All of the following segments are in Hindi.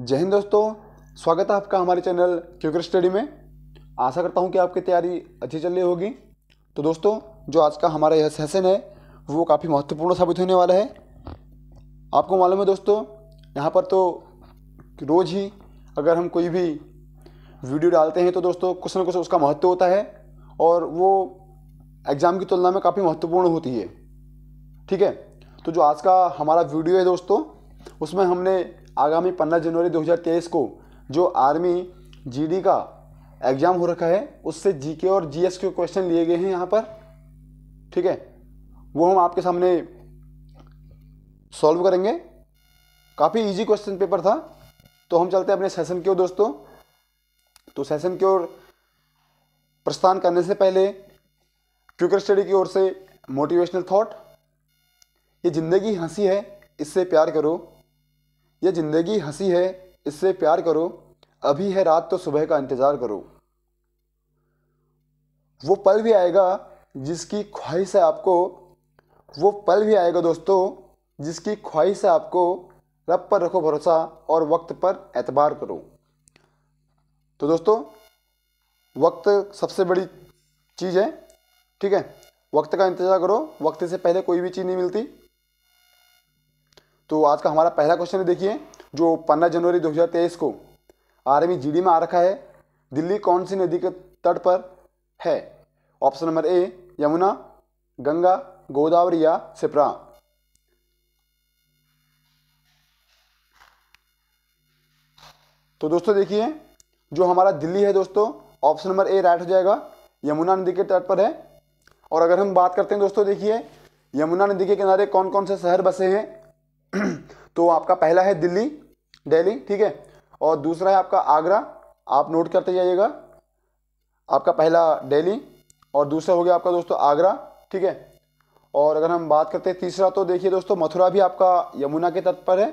जय हिंद दोस्तों स्वागत है आपका हमारे चैनल क्यूकर स्टडी में आशा करता हूँ कि आपकी तैयारी अच्छी चल रही होगी तो दोस्तों जो आज का हमारा यह सेशन है वो काफ़ी महत्वपूर्ण साबित होने वाला है आपको मालूम है दोस्तों यहाँ पर तो रोज़ ही अगर हम कोई भी वीडियो डालते हैं तो दोस्तों कुछ ना कुछ उसका महत्व होता है और वो एग्ज़ाम की तुलना में काफ़ी महत्वपूर्ण होती है ठीक है तो जो आज का हमारा वीडियो है दोस्तों उसमें हमने आगामी 15 जनवरी 2023 को जो आर्मी जीडी का एग्ज़ाम हो रखा है उससे जीके और जीएस के क्वेश्चन लिए गए हैं यहाँ पर ठीक है वो हम आपके सामने सॉल्व करेंगे काफ़ी इजी क्वेश्चन पेपर था तो हम चलते हैं अपने सेशन की ओर दोस्तों तो सेशन की ओर प्रस्थान करने से पहले क्यूकर स्टडी की ओर से मोटिवेशनल थाट ये ज़िंदगी हंसी है इससे प्यार करो ये जिंदगी हंसी है इससे प्यार करो अभी है रात तो सुबह का इंतज़ार करो वो पल भी आएगा जिसकी ख्वाहिश है आपको वो पल भी आएगा दोस्तों जिसकी ख्वाहिश है आपको रब पर रखो भरोसा और वक्त पर एतबार करो तो दोस्तों वक्त सबसे बड़ी चीज़ है ठीक है वक्त का इंतज़ार करो वक्त से पहले कोई भी चीज़ नहीं मिलती तो आज का हमारा पहला क्वेश्चन देखिए जो पंद्रह जनवरी 2023 को आर्मी जीडी में आ रखा है दिल्ली कौन सी नदी के तट पर है option number A Yamuna Ganga Godavari या सिपरा तो दोस्तों देखिए जो हमारा दिल्ली है दोस्तों ऑप्शन नंबर ए राइट हो जाएगा यमुना नदी के तट पर है और अगर हम बात करते हैं दोस्तों देखिए यमुना नदी के किनारे कौन कौन से शहर बसे हैं तो आपका पहला है दिल्ली दिल्ली ठीक है और दूसरा है आपका आगरा आप नोट करते जाइएगा आपका पहला दिल्ली और दूसरा हो गया आपका दोस्तों आगरा ठीक है और अगर हम बात करते हैं तीसरा तो देखिए दोस्तों मथुरा भी आपका यमुना के तट पर है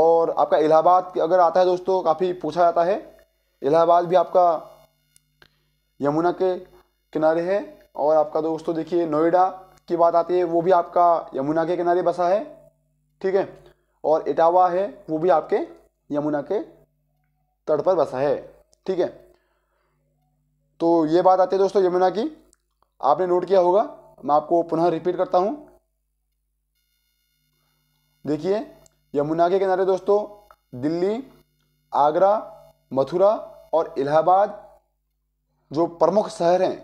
और आपका इलाहाबाद अगर आता है दोस्तों काफ़ी पूछा जाता है इलाहाबाद भी आपका यमुना के किनारे है और आपका दोस्तों देखिए नोएडा की बात आती है वो भी आपका यमुना के किनारे बसा है ठीक है और इटावा है वो भी आपके यमुना के तट पर बसा है ठीक है तो ये बात आती है दोस्तों यमुना की आपने नोट किया होगा मैं आपको पुनः रिपीट करता हूँ देखिए यमुना के किनारे दोस्तों दिल्ली आगरा मथुरा और इलाहाबाद जो प्रमुख शहर हैं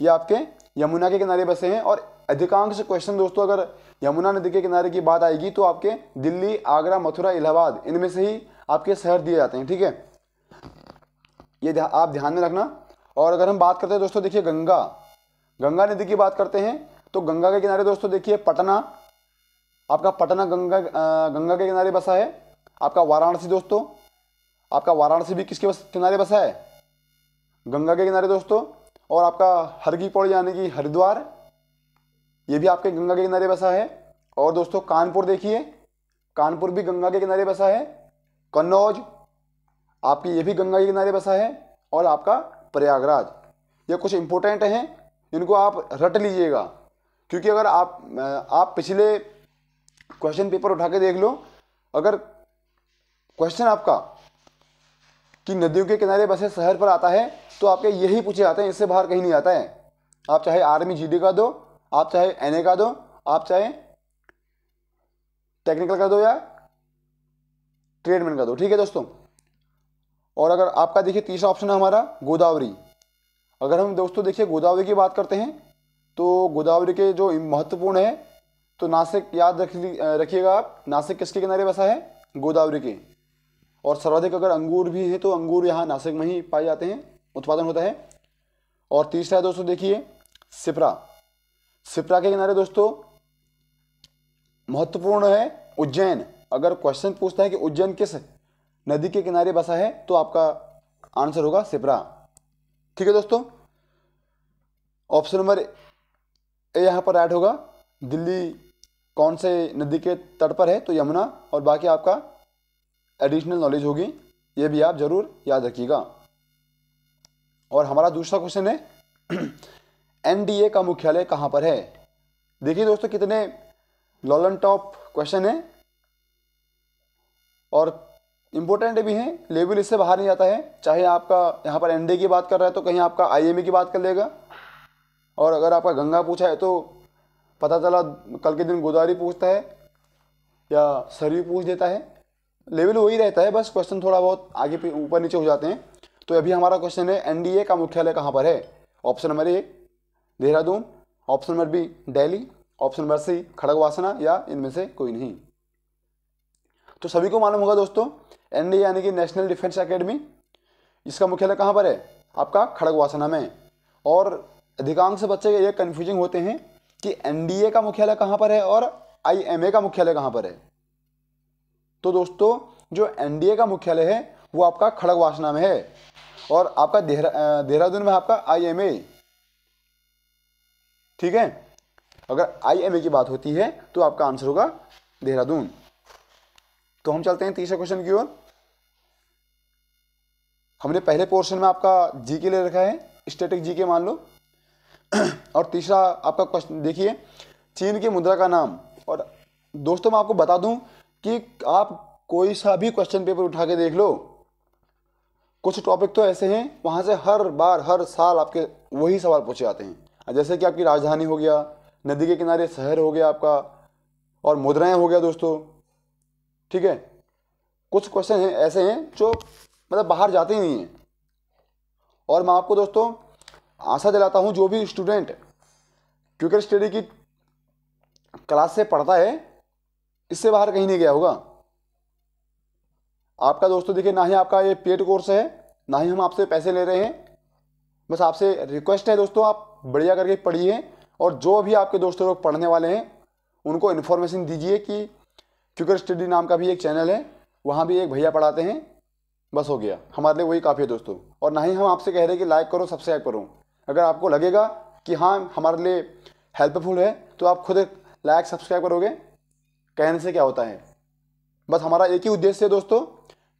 ये आपके यमुना के किनारे बसे हैं और अधिकांश क्वेश्चन दोस्तों अगर यमुना नदी के किनारे की बात आएगी तो आपके दिल्ली आगरा मथुरा इलाहाबाद इनमें से ही आपके शहर दिए जाते हैं ठीक है ये ध्या, आप ध्यान में रखना और अगर हम बात करते हैं दोस्तों देखिए गंगा गंगा नदी की बात करते हैं तो गंगा के किनारे दोस्तों देखिए पटना आपका पटना गंगा गंगा के किनारे बसा है आपका वाराणसी दोस्तों आपका वाराणसी भी किसके किनारे बसा है गंगा के किनारे दोस्तों और आपका हरगी पौड़ी यानी कि हरिद्वार ये भी आपके गंगा के किनारे बसा है और दोस्तों कानपुर देखिए कानपुर भी गंगा के किनारे बसा है कन्नौज आपकी ये भी गंगा के किनारे बसा है और आपका प्रयागराज ये कुछ इंपॉर्टेंट हैं इनको आप रट लीजिएगा क्योंकि अगर आप आप पिछले क्वेश्चन पेपर उठा के देख लो अगर क्वेश्चन आपका कि नदियों के किनारे बसे शहर पर आता है तो आपके यही पूछे जाते हैं इससे बाहर कहीं नहीं आता है आप चाहे आर्मी जीडी का दो आप चाहे एन का दो आप चाहे टेक्निकल का दो या ट्रेडमेंट का दो ठीक है दोस्तों और अगर आपका देखिए तीसरा ऑप्शन है हमारा गोदावरी अगर हम दोस्तों देखिए गोदावरी की बात करते हैं तो गोदावरी के जो महत्वपूर्ण है तो नासिक याद रख रखिएगा आप नासिक किसके किनारे बसा है गोदावरी के और सर्वाधिक अगर अंगूर भी हैं तो अंगूर यहाँ नासिक में ही पाए जाते हैं उत्पादन होता है और तीसरा दोस्तों देखिए सिपरा सिप्रा के किनारे दोस्तों महत्वपूर्ण है उज्जैन अगर क्वेश्चन पूछता है कि उज्जैन किस नदी के किनारे बसा है तो आपका आंसर होगा सिपरा ठीक है दोस्तों ऑप्शन नंबर ए यहाँ पर ऐड होगा दिल्ली कौन से नदी के तट पर है तो यमुना और बाकी आपका एडिशनल नॉलेज होगी ये भी आप ज़रूर याद रखिएगा और हमारा दूसरा क्वेश्चन है एनडीए का मुख्यालय कहाँ पर है देखिए दोस्तों कितने लॉलन टॉप क्वेश्चन है और इंपॉर्टेंट भी हैं लेवल इससे बाहर नहीं जाता है चाहे आपका यहाँ पर एनडीए की बात कर रहा है तो कहीं आपका आईएमए की बात कर लेगा और अगर आपका गंगा पूछा है तो पता चला कल के दिन गोदारी पूछता है या सरयू पूछ देता है लेवल वही रहता है बस क्वेश्चन थोड़ा बहुत आगे ऊपर नीचे हो जाते हैं तो अभी हमारा क्वेश्चन है एनडीए का मुख्यालय कहाँ पर है ऑप्शन नंबर एक Dehradun option number B Delhi option number C Khadakwasla या इनमें से कोई नहीं तो सभी को मालूम होगा दोस्तों एनडी यानी कि नेशनल डिफेंस एकेडमी इसका मुख्यालय कहाँ पर है आपका खड़गवासना में और अधिकांश बच्चे ये कन्फ्यूजिंग होते हैं कि एनडीए का मुख्यालय कहाँ पर है और आईएमए का मुख्यालय कहाँ पर है तो दोस्तों जो एनडीए का मुख्यालय है वो आपका खड़गवासना में है और आपका देहरादून में आपका आई ठीक है अगर आई की बात होती है तो आपका आंसर होगा देहरादून तो हम चलते हैं तीसरे क्वेश्चन की ओर हमने पहले पोर्शन में आपका जी के ले रखा है स्टेटिक जी के मान लो और तीसरा आपका क्वेश्चन देखिए चीन की मुद्रा का नाम और दोस्तों मैं आपको बता दूं कि आप कोई सा भी क्वेश्चन पेपर उठा के देख लो कुछ टॉपिक तो ऐसे हैं वहाँ से हर बार हर साल आपके वही सवाल पूछे जाते हैं जैसे कि आपकी राजधानी हो गया नदी के किनारे शहर हो गया आपका और मुद्राएं हो गया दोस्तों ठीक है कुछ क्वेश्चन हैं ऐसे हैं जो मतलब बाहर जाते ही नहीं हैं और मैं आपको दोस्तों आशा दिलाता हूँ जो भी स्टूडेंट क्रिकेट स्टडी की क्लास से पढ़ता है इससे बाहर कहीं नहीं गया होगा आपका दोस्तों देखिए ना ही आपका ये पेड कोर्स है ना ही हम आपसे पैसे ले रहे हैं बस आपसे रिक्वेस्ट है दोस्तों आप बढ़िया करके पढ़िए और जो भी आपके दोस्त लोग पढ़ने वाले हैं उनको इन्फॉर्मेशन दीजिए कि क्यूकर स्टडी नाम का भी एक चैनल है वहाँ भी एक भैया पढ़ाते हैं बस हो गया हमारे लिए वही काफ़ी है दोस्तों और ना ही हम आपसे कह रहे कि लाइक करो सब्सक्राइब करो अगर आपको लगेगा कि हाँ हमारे लिए हेल्पफुल है तो आप खुद लाइक सब्सक्राइब करोगे कहने से क्या होता है बस हमारा एक ही उद्देश्य है दोस्तों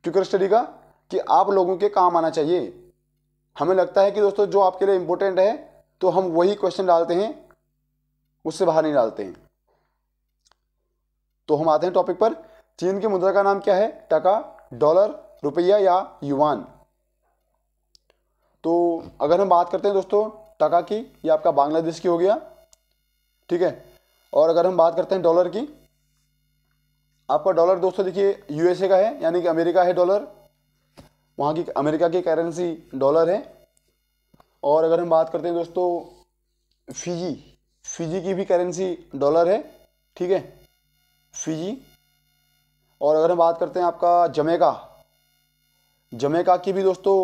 क्यूकर स्टडी का कि आप लोगों के काम आना चाहिए हमें लगता है कि दोस्तों जो आपके लिए इम्पोर्टेंट है तो हम वही क्वेश्चन डालते हैं उससे बाहर नहीं डालते हैं तो हम आते हैं टॉपिक पर चीन की मुद्रा का नाम क्या है टका डॉलर रुपया या युवान तो अगर हम बात करते हैं दोस्तों टका की या आपका बांग्लादेश की हो गया ठीक है और अगर हम बात करते हैं डॉलर की आपका डॉलर दोस्तों देखिए यूएसए का है यानी कि अमेरिका है डॉलर वहाँ की अमेरिका की करेंसी डॉलर है और अगर हम बात करते हैं दोस्तों फिजी फिजी की भी करेंसी डॉलर है ठीक है फिजी और अगर हम बात करते हैं आपका जमेका जमेका की भी दोस्तों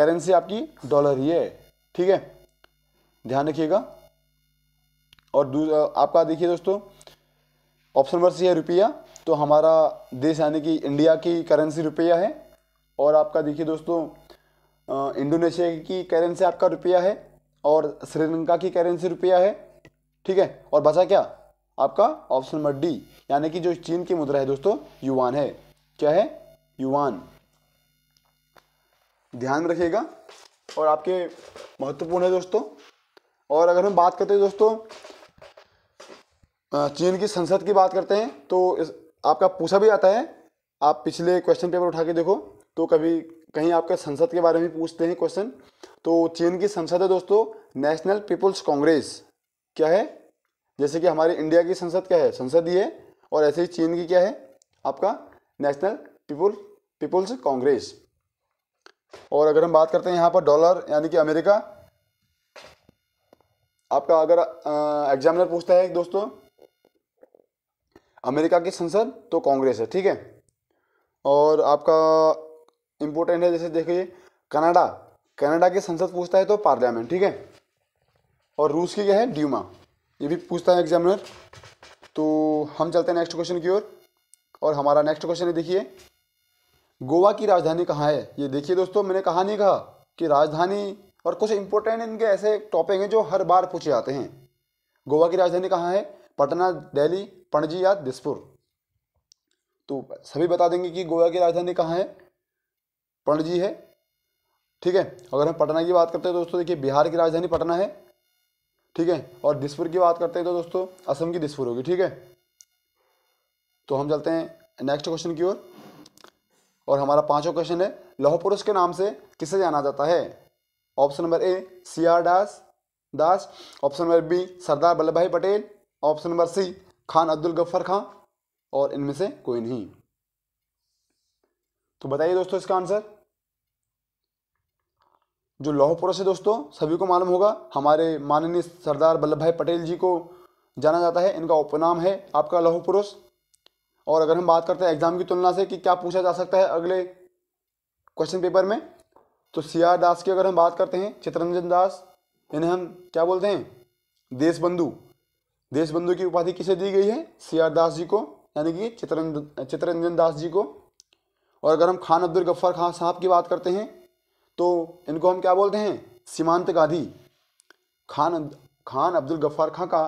करेंसी आपकी डॉलर ही है ठीक है ध्यान रखिएगा और आपका देखिए दोस्तों ऑप्शन नंबर सी है रुपया तो हमारा देश यानी कि इंडिया की करेंसी रुपया है और आपका देखिए दोस्तों इंडोनेशिया की करेंसी आपका रुपया है और श्रीलंका की करेंसी रुपया है ठीक है और बचा क्या आपका ऑप्शन नंबर डी यानी कि जो चीन की मुद्रा है दोस्तों युवान है क्या है युवान ध्यान रखिएगा और आपके महत्वपूर्ण है दोस्तों और अगर हम बात करते हैं दोस्तों चीन की संसद की बात करते हैं तो इस आपका पूछा भी आता है आप पिछले क्वेश्चन पेपर उठा के देखो तो कभी कहीं आपका संसद के बारे में पूछते हैं क्वेश्चन तो चीन की संसद है दोस्तों नेशनल पीपुल्स कांग्रेस क्या है जैसे कि हमारे इंडिया की संसद क्या है संसद ही है और ऐसे ही चीन की क्या है आपका नेशनल पीपुल पीपुल्स कांग्रेस और अगर हम बात करते हैं यहाँ पर डॉलर यानी कि अमेरिका आपका अगर एग्जामिनर पूछता है दोस्तों अमेरिका की संसद तो कांग्रेस है ठीक है और आपका इंपॉर्टेंट है जैसे देखिए कनाडा कनाडा की संसद पूछता है तो पार्लियामेंट ठीक है और रूस की क्या है ड्यूमा ये भी पूछता है एग्जामिनर तो हम चलते हैं नेक्स्ट क्वेश्चन की ओर और, और हमारा नेक्स्ट क्वेश्चन है देखिए गोवा की राजधानी कहाँ है ये देखिए दोस्तों मैंने कहा नहीं कहा कि राजधानी और कुछ इंपॉर्टेंट इनके ऐसे टॉपिक हैं जो हर बार पूछे जाते हैं गोवा की राजधानी कहाँ है पटना दिल्ली पणजी या दिसपुर तो सभी बता देंगे कि गोवा की राजधानी कहाँ है पणजी जी है ठीक है अगर हम पटना की बात करते हैं तो दोस्तों देखिए बिहार की राजधानी पटना है ठीक है और दिसपुर की बात करते हैं तो दोस्तों असम की दिसपुर होगी ठीक है तो हम चलते हैं नेक्स्ट क्वेश्चन की ओर और।, और हमारा पांचवा क्वेश्चन है लौह पुरुष के नाम से किसे जाना जाता है option number A C R Das Das option number B Sardar Vallabh Bhai Patel option number C Khan Abdul Gaffar Khan और इनमें से कोई नहीं तो बताइए दोस्तों इसका आंसर जो लौह पुरुष है दोस्तों सभी को मालूम होगा हमारे माननीय सरदार वल्लभ भाई पटेल जी को जाना जाता है इनका उपनाम है आपका लौह पुरुष और अगर हम बात करते हैं एग्जाम की तुलना से कि क्या पूछा जा सकता है अगले क्वेश्चन पेपर में तो सी आर दास की अगर हम बात करते हैं चित्रंजन दास इन्हें हम क्या बोलते हैं देशबंधु देशबंधु की उपाधि किसे दी गई है सी आर दास जी को यानी कि चित्रंजन चित्रंजन दास जी को और अगर हम खान अब्दुल गफ्फार खान साहब की बात करते हैं तो इनको हम क्या बोलते हैं सीमांत गांधी खान खान अब्दुल गफ्फार खां का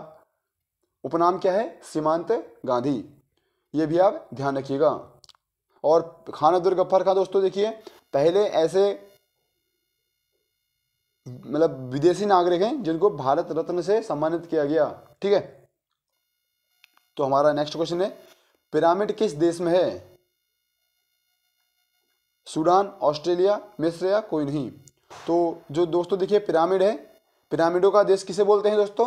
उपनाम क्या है सीमांत गांधी ये भी आप ध्यान रखिएगा और खान अब्दुल गफ्फार खां दोस्तों देखिए पहले ऐसे मतलब विदेशी नागरिक हैं जिनको भारत रत्न से सम्मानित किया गया ठीक है तो हमारा नेक्स्ट क्वेश्चन है पिरामिड किस देश में है सूडान ऑस्ट्रेलिया मिस्र या कोई नहीं तो जो दोस्तों देखिए पिरामिड है पिरामिडों का देश किसे बोलते हैं दोस्तों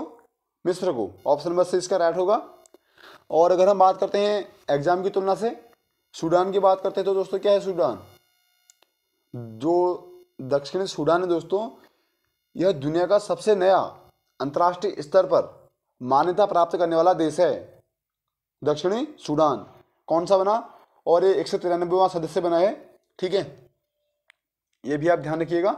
मिस्र को ऑप्शन नंबर से इसका राइट होगा और अगर हम बात करते हैं एग्जाम की तुलना से सूडान की बात करते हैं तो दोस्तों क्या है सूडान जो दक्षिणी सूडान है दोस्तों यह दुनिया का सबसे नया अंतर्राष्ट्रीय स्तर पर मान्यता प्राप्त करने वाला देश है दक्षिणी सूडान कौन सा बना और ये एक सौ तिरानबेवा सदस्य बना है ठीक है ये भी आप ध्यान रखिएगा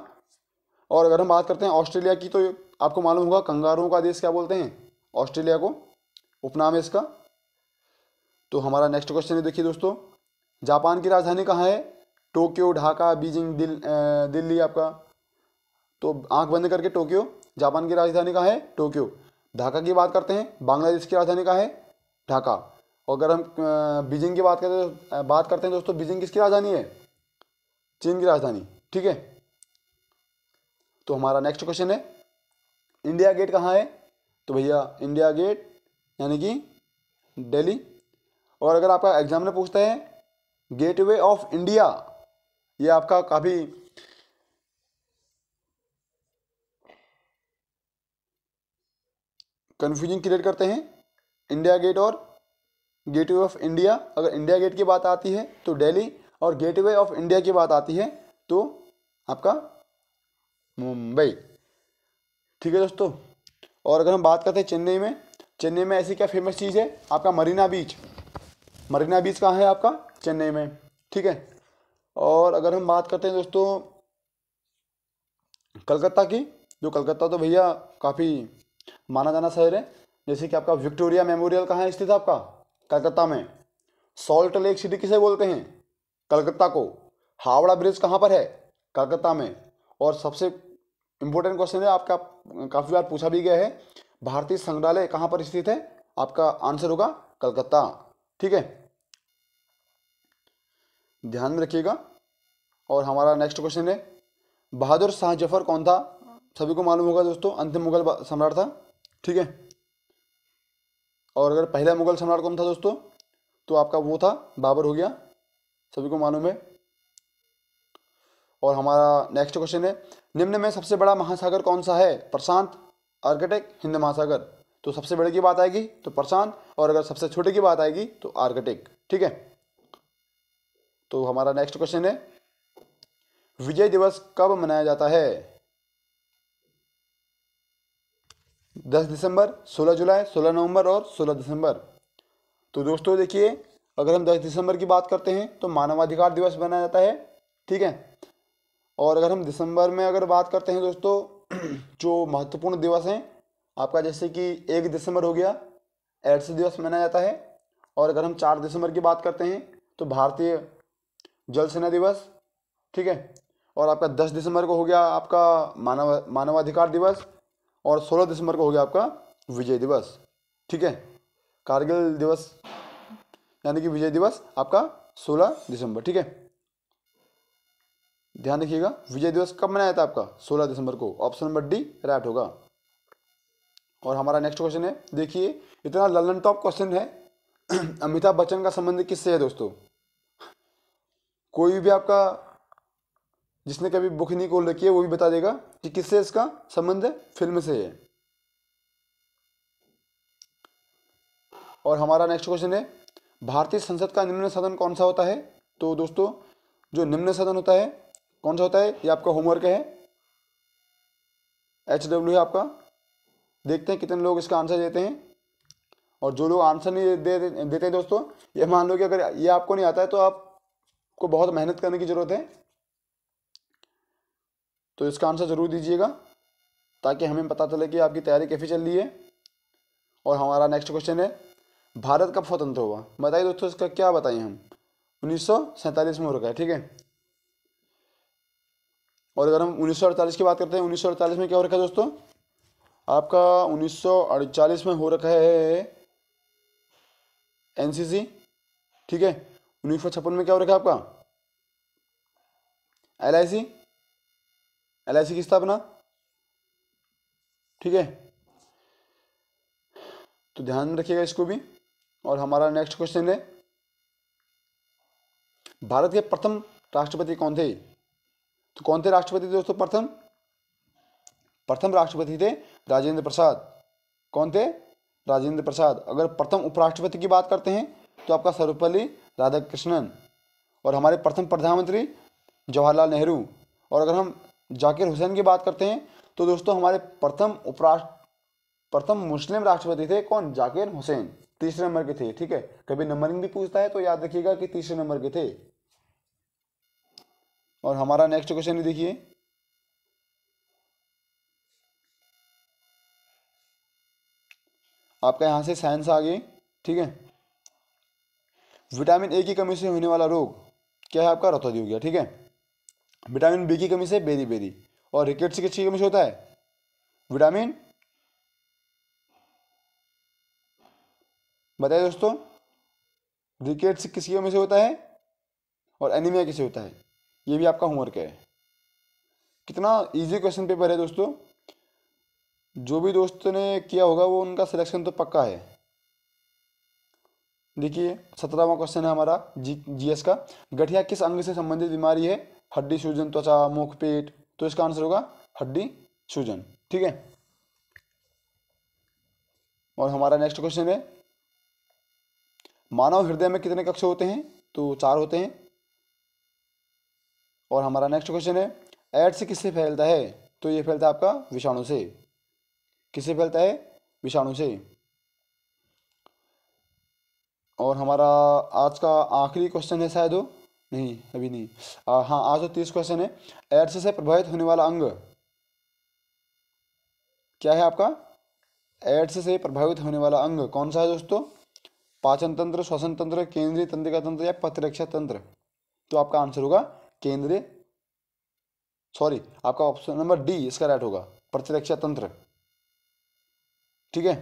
और अगर हम बात करते हैं ऑस्ट्रेलिया की तो आपको मालूम होगा कंगारुओं का देश क्या बोलते हैं ऑस्ट्रेलिया को उपनाम है इसका तो हमारा नेक्स्ट क्वेश्चन है देखिए दोस्तों जापान की राजधानी कहाँ है टोक्यो ढाका बीजिंग दिल दिल्ली आपका तो आंख बंद करके टोक्यो जापान की राजधानी कहाँ है टोक्यो ढाका की बात करते हैं बांग्लादेश की राजधानी कहाँ है ढाका और अगर हम बीजिंग की बात करते हैं तो, बात करते हैं दोस्तों बीजिंग किसकी राजधानी है चीन की राजधानी ठीक है तो हमारा नेक्स्ट क्वेश्चन है इंडिया गेट कहाँ है तो भैया इंडिया गेट यानी कि दिल्ली और अगर आपका एग्जाम में पूछता है गेटवे ऑफ इंडिया ये आपका काफ़ी कन्फ्यूजन क्रिएट करते हैं इंडिया गेट और गेटवे ऑफ इंडिया अगर इंडिया गेट की बात आती है तो दिल्ली और गेटवे ऑफ इंडिया की बात आती है तो आपका मुंबई ठीक है दोस्तों और अगर हम बात करते हैं चेन्नई में चेन्नई में ऐसी क्या फेमस चीज़ है आपका मरीना बीच मरीना बीच कहाँ है आपका चेन्नई में ठीक है और अगर हम बात करते हैं दोस्तों कलकत्ता की जो कलकत्ता तो भैया काफ़ी माना जाना शहर है जैसे कि आपका विक्टोरिया मेमोरियल कहाँ स्थित है आपका कलकत्ता में सॉल्ट लेक सिटी किसे बोलते हैं कलकत्ता को हावड़ा ब्रिज कहाँ पर है कलकत्ता में और सबसे इम्पोर्टेंट क्वेश्चन है आपका काफ़ी बार पूछा भी गया है भारतीय संग्रहालय कहाँ पर स्थित है आपका आंसर होगा कलकत्ता ठीक है ध्यान में रखिएगा और हमारा नेक्स्ट क्वेश्चन है बहादुर शाह जफर कौन था सभी को मालूम होगा दोस्तों अंतिम मुगल सम्राट था ठीक है और अगर पहला मुगल सम्राट कौन था दोस्तों तो आपका वो था बाबर हो गया सभी को मालूम है और हमारा नेक्स्ट क्वेश्चन है निम्न में सबसे बड़ा महासागर कौन सा है प्रशांत आर्कटिक हिंद महासागर तो सबसे बड़े की बात आएगी तो प्रशांत और अगर सबसे छोटे की बात आएगी तो आर्कटिक ठीक है तो हमारा नेक्स्ट क्वेश्चन है विजय दिवस कब मनाया जाता है दस दिसंबर सोलह जुलाई सोलह नवंबर और सोलह दिसंबर तो दोस्तों देखिए अगर हम 10 दिसंबर की बात करते हैं तो मानवाधिकार दिवस मनाया जाता है ठीक है और अगर हम दिसंबर में अगर बात करते हैं दोस्तों जो महत्वपूर्ण दिवस हैं आपका जैसे कि एक दिसंबर हो गया एड्स दिवस मनाया जाता है और अगर हम चार दिसंबर की बात करते हैं तो भारतीय जल सेना दिवस ठीक है और आपका दस दिसंबर को हो गया आपका मानव मानवाधिकार दिवस और सोलह दिसंबर को हो गया आपका विजय दिवस ठीक है कारगिल दिवस यानी कि विजय दिवस आपका 16 दिसंबर ठीक है ध्यान रखिएगा विजय दिवस कब मनाया था आपका 16 दिसंबर को ऑप्शन नंबर डी राइट होगा और हमारा नेक्स्ट क्वेश्चन है देखिए इतना ललन टॉप क्वेश्चन है अमिताभ बच्चन का संबंध किससे है दोस्तों कोई भी आपका जिसने कभी बुक नहीं खोल रखी है वो भी बता देगा कि किससे इसका संबंध फिल्म से है और हमारा नेक्स्ट क्वेश्चन है भारतीय संसद का निम्न सदन कौन सा होता है तो दोस्तों जो निम्न सदन होता है कौन सा होता है ये आपका होमवर्क है एच डब्ल्यू है आपका देखते हैं कितने लोग इसका आंसर देते हैं और जो लोग आंसर नहीं दे, दे, देते हैं दोस्तों ये मान लो कि अगर ये आपको नहीं आता है तो आपको बहुत मेहनत करने की ज़रूरत है तो इसका आंसर ज़रूर दीजिएगा ताकि हमें पता चले कि आपकी तैयारी कैसी चल रही है और हमारा नेक्स्ट क्वेश्चन है भारत कब स्वतंत्र हुआ बताइए दोस्तों इसका क्या बताइए हम उन्नीस में हो रखा है ठीक है और अगर हम उन्नीस की बात करते हैं उन्नीस में क्या हो रखा है दोस्तों आपका उन्नीस में हो रखा है एनसीसी ठीक है उन्नीस में क्या हो रखा है आपका एलआईसी एलआईसी की स्थापना ठीक है तो ध्यान रखिएगा इसको भी और हमारा नेक्स्ट क्वेश्चन है भारत के प्रथम राष्ट्रपति कौन थे तो कौन थे राष्ट्रपति दोस्तों प्रथम प्रथम राष्ट्रपति थे राजेंद्र प्रसाद कौन थे राजेंद्र प्रसाद अगर प्रथम उपराष्ट्रपति की बात करते हैं तो आपका सर्वपल्ली राधाकृष्णन और हमारे प्रथम प्रधानमंत्री जवाहरलाल नेहरू और अगर हम जाकिर हुसैन की बात करते हैं तो दोस्तों हमारे प्रथम उपराष्ट्र प्रथम मुस्लिम राष्ट्रपति थे कौन जाकिर हुसैन तीसरे नंबर के थे ठीक है कभी नंबरिंग भी पूछता है तो याद रखिएगा कि तीसरे नंबर के थे और हमारा नेक्स्ट क्वेश्चन देखिए आपका यहां से साइंस आ गई ठीक है विटामिन ए की कमी से होने वाला रोग क्या है आपका रतौदी हो गया ठीक है विटामिन बी की कमी से बेरी बेरी और रिकेट्स किसकी कमी से होता है विटामिन बताइए दोस्तों रिकेट्स किस में से होता है और एनीमिया किसे होता है ये भी आपका होमवर्क है कितना इजी क्वेश्चन पेपर है दोस्तों जो भी दोस्तों ने किया होगा वो उनका सिलेक्शन तो पक्का है देखिए सत्रहवा क्वेश्चन है हमारा जी जीएस का गठिया किस अंग से संबंधित बीमारी है हड्डी सूजन त्वचा मुख पेट तो इसका आंसर होगा हड्डी सूजन ठीक है और हमारा नेक्स्ट क्वेश्चन है मानव हृदय में कितने कक्ष होते हैं तो चार होते हैं और हमारा नेक्स्ट क्वेश्चन है एड्स किससे फैलता है तो ये फैलता है आपका विषाणु से किससे फैलता है विषाणु से और हमारा आज का आखिरी क्वेश्चन है शायद नहीं अभी नहीं आ, हाँ आज तो तीस क्वेश्चन है एड्स से प्रभावित होने वाला अंग क्या है आपका एड्स से प्रभावित होने वाला अंग कौन सा है दोस्तों पाचन तंत्र श्वसन तंत्र केंद्रीय तंत्रिका तंत्र या प्रतिरक्षा तंत्र तो आपका आंसर होगा केंद्रीय सॉरी आपका ऑप्शन नंबर डी इसका राइट होगा प्रतिरक्षा तंत्र ठीक है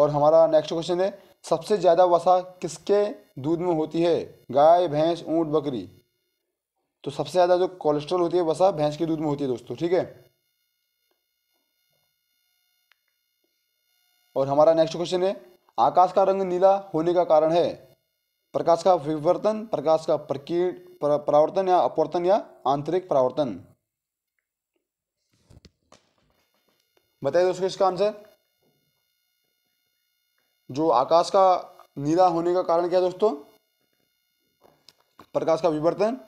और हमारा नेक्स्ट क्वेश्चन है सबसे ज़्यादा वसा किसके दूध में होती है गाय भैंस ऊंट बकरी तो सबसे ज़्यादा जो कोलेस्ट्रॉल होती है वसा भैंस के दूध में होती है दोस्तों ठीक है और हमारा नेक्स्ट क्वेश्चन है आकाश का रंग नीला होने का कारण है प्रकाश का विवर्तन प्रकाश का परावर्तन या अपवर्तन या आंतरिक परावर्तन बताइए दोस्तों इसका आंसर जो आकाश का नीला होने का कारण क्या है दोस्तों प्रकाश का विवर्तन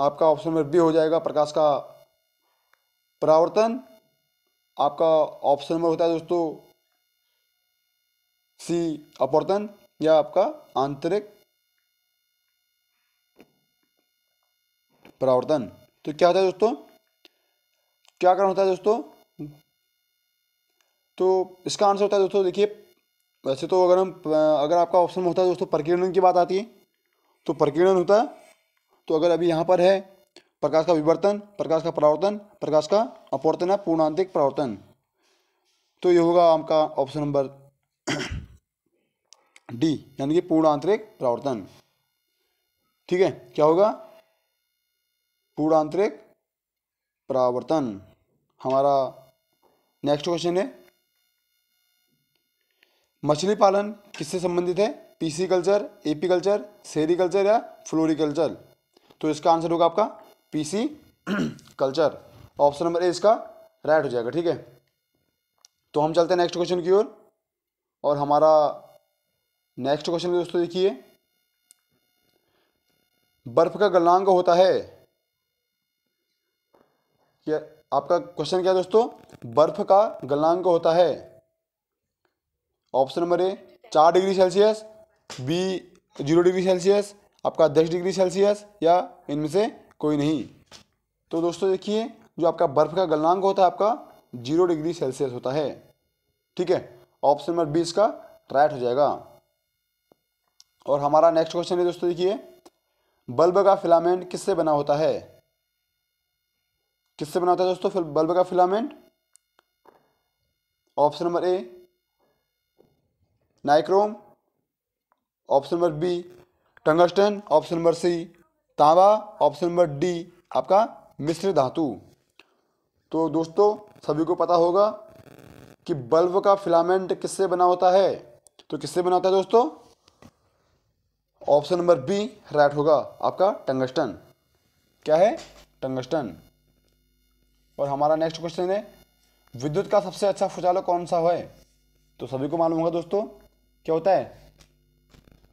आपका ऑप्शन नंबर बी हो जाएगा प्रकाश का परावर्तन आपका ऑप्शन नंबर होता है दोस्तों सी अपवर्तन या आपका आंतरिक परावर्तन तो क्या होता है दोस्तों क्या कारण होता है दोस्तों तो इसका आंसर होता है दोस्तों देखिए वैसे तो अगर हम अगर आपका ऑप्शन में होता है दोस्तों प्रकीर्णन की बात आती है तो प्रकीर्णन होता है तो अगर अभी यहाँ पर है प्रकाश का विवर्तन प्रकाश का परावर्तन प्रकाश का अपवर्तन है पूर्णांतिक परावर्तन तो ये होगा आपका ऑप्शन नंबर डी यानी कि पूर्ण आंतरिक प्रवर्तन ठीक है क्या होगा पूर्ण आंतरिक प्रवर्तन हमारा नेक्स्ट क्वेश्चन है मछली पालन किससे संबंधित है pisciculture apiculture sericulture या फ्लोरी कल्चर तो इसका आंसर होगा आपका pisciculture option number A इसका राइट हो जाएगा ठीक है तो हम चलते हैं नेक्स्ट क्वेश्चन की ओर और, और हमारा नेक्स्ट क्वेश्चन दोस्तों देखिए बर्फ का गलनांक होता है क्या आपका क्वेश्चन क्या है दोस्तों बर्फ का गलनांक होता है ऑप्शन नंबर ए चार degree Celsius B zero degree Celsius आपका दस डिग्री सेल्सियस या इनमें से कोई नहीं तो दोस्तों देखिए जो आपका बर्फ का गलनांक होता है आपका जीरो डिग्री सेल्सियस होता है ठीक है ऑप्शन नंबर बी इसका राइट हो जाएगा और हमारा नेक्स्ट क्वेश्चन है दोस्तों देखिए बल्ब का फिलामेंट किससे बना होता है किससे बना होता है दोस्तों बल्ब का filament option number A nichrome option number B tungsten option number C तांबा ऑप्शन नंबर डी आपका मिश्र धातु तो दोस्तों सभी को पता होगा कि बल्ब का फिलामेंट किससे बना होता है तो किससे बना होता है दोस्तों ऑप्शन नंबर बी राइट होगा आपका टंगस्टन क्या है टंगस्टन और हमारा नेक्स्ट क्वेश्चन है विद्युत का सबसे अच्छा सुचालक कौन सा है तो सभी को मालूम होगा दोस्तों क्या होता है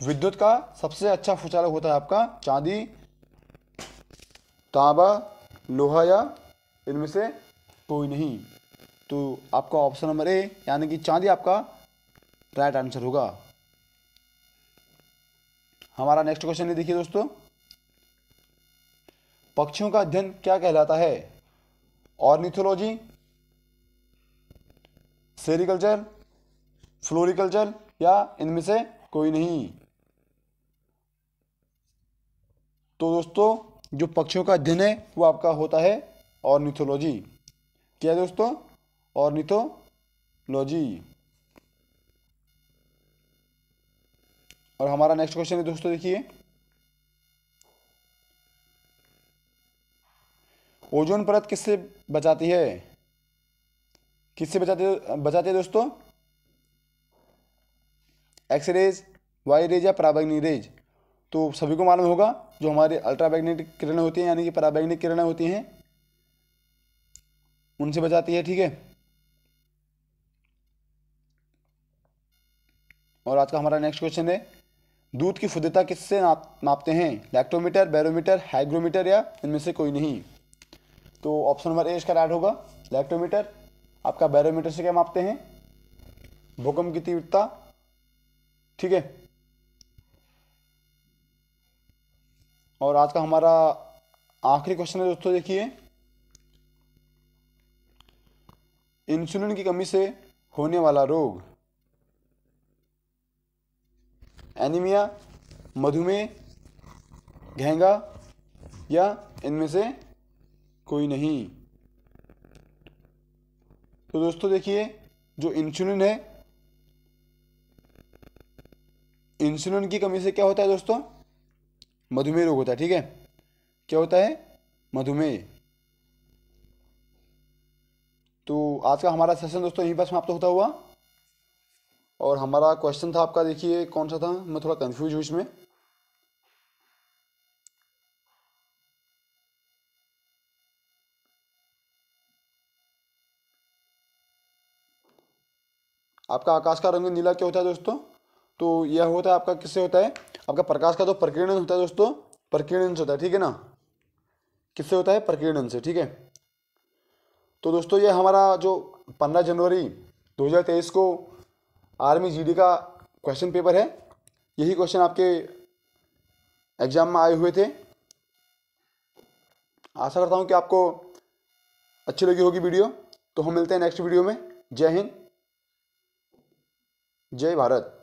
विद्युत का सबसे अच्छा फुचालक होता है आपका चांदी तांबा लोहा या इनमें से कोई नहीं तो आपका ऑप्शन नंबर ए यानी कि चांदी आपका राइट आंसर होगा हमारा नेक्स्ट क्वेश्चन देखिए दोस्तों पक्षियों का अध्ययन क्या कहलाता है ऑर्निथोलॉजी सेरिकल्चर फ्लोरिकल्चर या इनमें से कोई नहीं तो दोस्तों जो पक्षियों का अध्ययन है वो आपका होता है ऑर्निथोलॉजी क्या है दोस्तों ऑर्निथोलॉजी और हमारा नेक्स्ट क्वेश्चन है दोस्तों देखिए ओजोन परत किससे बचाती है किससे है बचाती है दोस्तों एक्स रेज वाई रेज या पराबैग्निक रेज तो सभी को मालूम होगा जो हमारे अल्ट्राबैग्नेटिक किरणें होती हैं यानी कि पराबैग्निक किरणें होती हैं उनसे बचाती है ठीक है और आज का हमारा नेक्स्ट क्वेश्चन है दूध की शुद्धता किससे नाप नापते हैं लैक्टोमीटर बैरोमीटर हाइग्रोमीटर या इनमें से कोई नहीं तो ऑप्शन नंबर ए इसका राइट होगा लैक्टोमीटर आपका बैरोमीटर से क्या मापते हैं भूकंप की तीव्रता ठीक है और आज का हमारा आखिरी क्वेश्चन है दोस्तों देखिए इंसुलिन की कमी से होने वाला रोग एनीमिया मधुमेह घेंगा या इनमें से कोई नहीं तो दोस्तों देखिए जो इंसुलिन है इंसुलिन की कमी से क्या होता है दोस्तों मधुमेह रोग होता है ठीक है क्या होता है मधुमेह तो आज का हमारा सेशन दोस्तों यहीं पर समाप्त होता हुआ और हमारा क्वेश्चन था आपका देखिए कौन सा था मैं थोड़ा कंफ्यूज हूँ इसमें आपका आकाश का रंग नीला क्या होता है दोस्तों तो यह होता है आपका किससे होता है आपका प्रकाश का जो तो प्रकीर्णन होता है दोस्तों प्रकीर्णन से होता है ठीक है ना किससे होता है प्रकीर्णन से ठीक है तो दोस्तों ये हमारा जो पंद्रह जनवरी 2023 को आर्मी जी का क्वेश्चन पेपर है यही क्वेश्चन आपके एग्ज़ाम में आए हुए थे आशा करता हूँ कि आपको अच्छी लगी होगी वीडियो तो हम मिलते हैं नेक्स्ट वीडियो में जय हिंद जय भारत